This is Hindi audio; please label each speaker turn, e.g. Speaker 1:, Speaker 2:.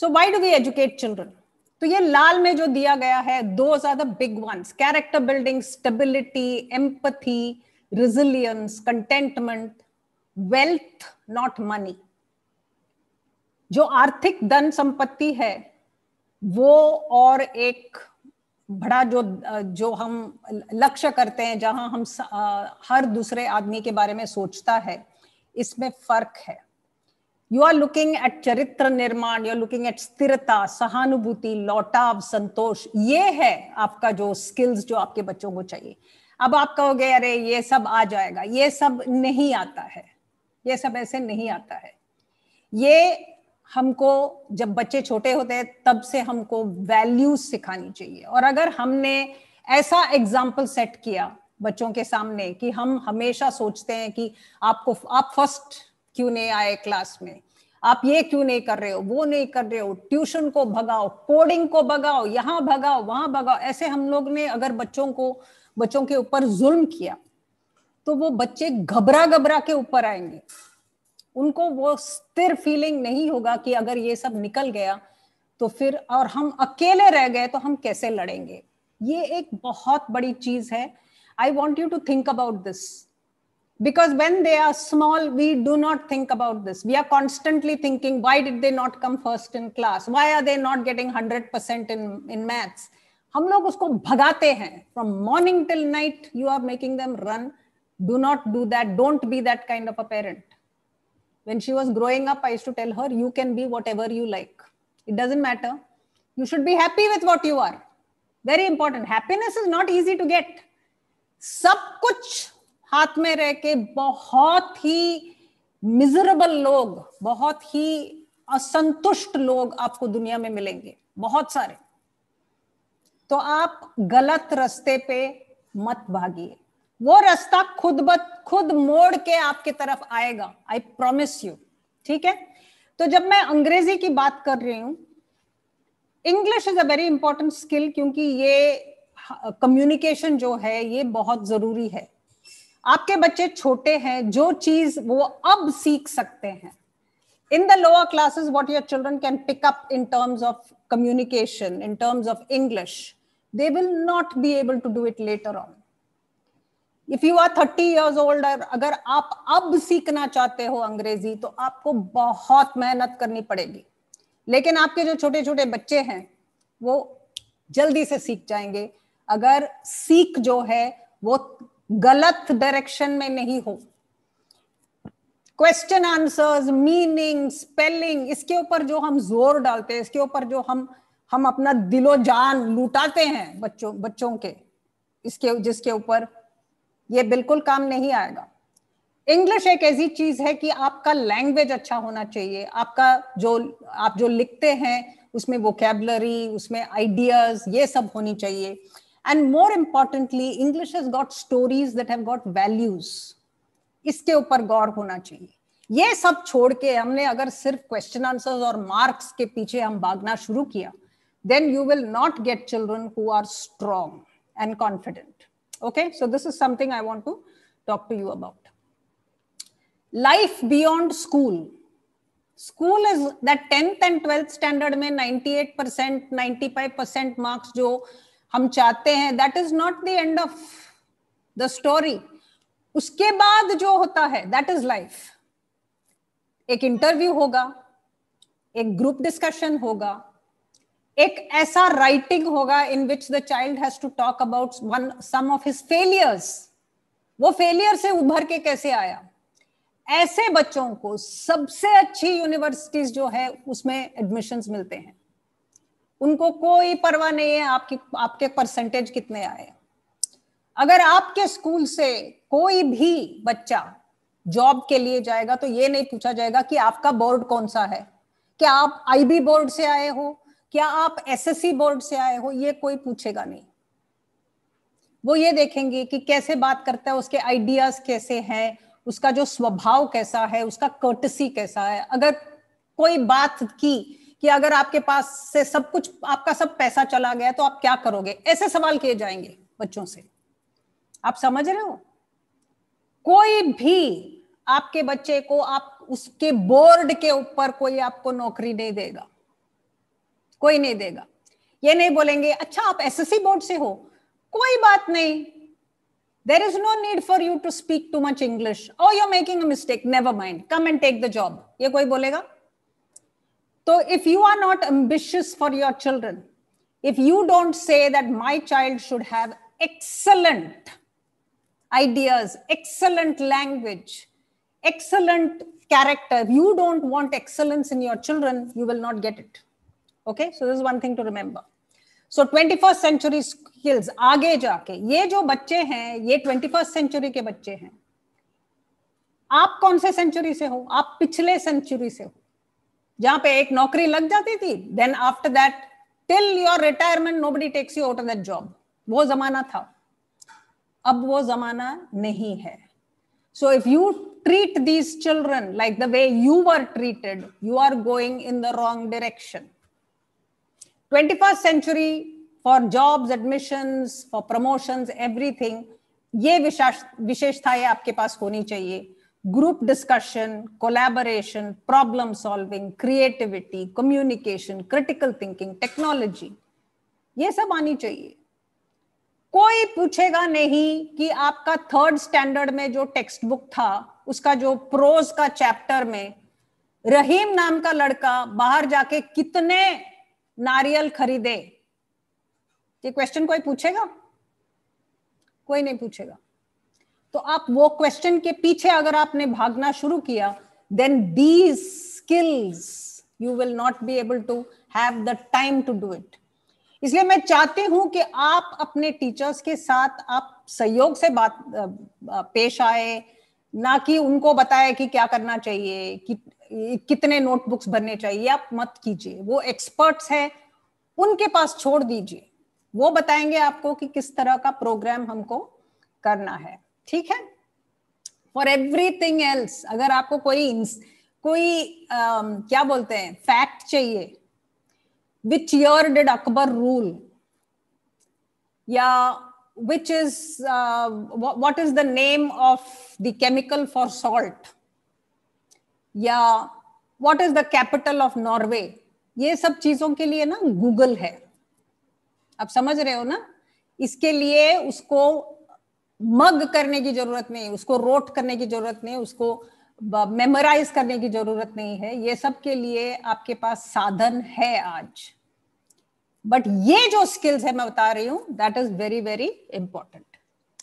Speaker 1: So why do we educate children तो ये लाल में जो दिया गया है those are the big ones character building stability empathy resilience contentment wealth not money जो आर्थिक धन संपत्ति है वो और एक बड़ा जो जो हम लक्ष्य करते हैं जहां हम हर दूसरे आदमी के बारे में सोचता है इसमें फर्क है you are looking at charitra निर्माण you are looking at स्थिरता सहानुभूति लौटाव संतोष ये है आपका जो स्किल्स जो आपके बच्चों को चाहिए अब आप कहोगे अरे ये सब आ जाएगा ये सब नहीं आता है ये सब ऐसे नहीं आता है ये हमको जब बच्चे छोटे होते हैं तब से हमको वैल्यूज सिखानी चाहिए और अगर हमने ऐसा एग्जाम्पल सेट किया बच्चों के सामने कि हम हमेशा सोचते हैं कि आपको आप फर्स्ट क्यों नहीं आए क्लास में आप ये क्यों नहीं कर रहे हो वो नहीं कर रहे हो ट्यूशन को भगाओ कोडिंग को भगाओ यहाँ भगाओ वहां भगाओ ऐसे हम लोग ने अगर बच्चों को बच्चों के ऊपर जुल्म किया तो वो बच्चे घबरा घबरा के ऊपर आएंगे उनको वो स्थिर फीलिंग नहीं होगा कि अगर ये सब निकल गया तो फिर और हम अकेले रह गए तो हम कैसे लड़ेंगे ये एक बहुत बड़ी चीज है I want you to think about this because when they are small we do not think about this we are constantly thinking why did they not come first in class why are they not getting 100% in in maths हम लोग उसको भगाते हैं morning till night. You are making them run. Do not do that. Don't be that kind of a parent. when she was growing up i used to tell her you can be whatever you like it doesn't matter you should be happy with what you are very important happiness is not easy to get सब कुछ हाथ में रह के बहुत ही मिजरेबल लोग बहुत ही असंतुष्ट लोग आपको दुनिया में मिलेंगे बहुत सारे तो आप गलत रास्ते पे मत भागिए वो रास्ता खुद बत खुद मोड़ के आपके तरफ आएगा आई प्रोमिस यू ठीक है तो जब मैं अंग्रेजी की बात कर रही हूं English is a very important skill क्योंकि ये कम्युनिकेशन जो है ये बहुत जरूरी है आपके बच्चे छोटे हैं जो चीज वो अब सीख सकते हैं in the lower classes what your children can pick in terms of communication in terms of English they will not be able to do it later on if you are thirty years old अगर आप अब सीखना चाहते हो अंग्रेजी तो आपको बहुत मेहनत करनी पड़ेगी लेकिन आपके जो छोटे छोटे बच्चे हैं वो जल्दी से सीख जाएंगे अगर सीख जो है वो गलत डायरेक्शन में नहीं हो क्वेश्चन आंसर्स मीनिंग स्पेलिंग इसके ऊपर जो हम जोर डालते हैं इसके ऊपर जो हम हम अपना दिलो जान लुटाते हैं बच्चों बच्चों के इसके जिसके ऊपर ये बिल्कुल काम नहीं आएगा इंग्लिश एक ऐसी चीज है कि आपका लैंग्वेज अच्छा होना चाहिए आपका जो आप जो लिखते हैं उसमें वोकेबलरी उसमें आइडियाज ये सब होनी चाहिए And more importantly, English has got stories that have got values. इसके ऊपर गौर होना चाहिए ये सब छोड़ के हमने अगर सिर्फ क्वेश्चन आंसर्स और मार्क्स के पीछे हम भागना शुरू किया then you will not get children who are strong and confident. Okay, so this is something I want to talk to you about. Life beyond school. School is that 10th and 12th standard में 98%, 95% marks जो हम चाहते हैं that is not the end of the story उसके बाद जो होता है दैट इज लाइफ एक इंटरव्यू होगा एक ग्रुप डिस्कशन होगा एक ऐसा राइटिंग होगा in which the child has to talk about one some of his failures वो फेलियर से उभर के कैसे आया ऐसे बच्चों को सबसे अच्छी यूनिवर्सिटीज जो है उसमें एडमिशन मिलते हैं उनको कोई परवाह नहीं है आपकी आपके परसेंटेज कितने आए अगर आपके स्कूल से कोई भी बच्चा जॉब के लिए जाएगा तो ये नहीं पूछा जाएगा कि आपका बोर्ड कौन सा है क्या आप आईबी बोर्ड से आए हो क्या आप एसएससी बोर्ड से आए हो ये कोई पूछेगा नहीं वो ये देखेंगे कि कैसे बात करता है उसके आइडियाज कैसे हैं उसका जो स्वभाव कैसा है उसका कर्टसी कैसा है अगर कोई बात की कि अगर आपके पास से सब कुछ आपका सब पैसा चला गया तो आप क्या करोगे ऐसे सवाल किए जाएंगे बच्चों से आप समझ रहे हो कोई भी आपके बच्चे को आप उसके बोर्ड के ऊपर कोई आपको नौकरी नहीं देगा कोई नहीं देगा ये नहीं बोलेंगे अच्छा आप एसएससी बोर्ड से हो कोई बात नहीं there is no need for you to speak too much English oh you're मेकिंग a mistake never come and take the job ये कोई बोलेगा So if you are not ambitious for your children, if you don't say that my child should have excellent ideas, excellent language, excellent character, if you don't want excellence in your children, you will not get it. Okay, so this is one thing to remember. So, twenty-first century skills. Skills आगे जाके ये जो बच्चे हैं ये twenty-first century फर्स्ट सेंचुरी के बच्चे हैं आप कौन से सेंचुरी से हो आप पिछले सेंचुरी से हो जहां पे एक नौकरी लग जाती थी then after that till your retirement nobody takes you out of that job वो जमाना था अब वो जमाना नहीं है so if you treat these children like the way you are treated you are going in the wrong direction first century for jobs admission for promotion everything ये विशेषता विशेषताएं आपके पास होनी चाहिए group discussion, collaboration, problem solving, creativity, communication, critical thinking, technology. ये सब आनी चाहिए कोई पूछेगा नहीं कि आपका थर्ड स्टैंडर्ड में जो टेक्स्ट बुक था उसका जो प्रोज का चैप्टर में रहीम नाम का लड़का बाहर जाके कितने नारियल खरीदे ये क्वेश्चन कोई पूछेगा कोई नहीं पूछेगा तो आप वो क्वेश्चन के पीछे अगर आपने भागना शुरू किया then these skills you will not be able to have the time to do it इसलिए मैं चाहती हूं कि आप अपने टीचर्स के साथ आप सहयोग से बात पेश आए ना कि उनको बताए कि क्या करना चाहिए कि कितने नोटबुक्स भरने चाहिए आप मत कीजिए वो एक्सपर्ट्स हैं उनके पास छोड़ दीजिए वो बताएंगे आपको कि किस तरह का प्रोग्राम हमको करना है ठीक है फॉर एवरीथिंग एल्स अगर आपको कोई कोई um, क्या बोलते हैं फैक्ट चाहिए which your did Akbar rule या which is what is the name of the chemical for salt या what is the capital of Norway ये सब चीजों के लिए ना गूगल है आप समझ रहे हो ना इसके लिए उसको मग करने की जरूरत नहीं उसको रोट करने की जरूरत नहीं उसको मेमोराइज करने की जरूरत नहीं है ये सब के लिए आपके पास साधन है आज बट ये जो स्किल्स है मैं बता रही हूं that is very very important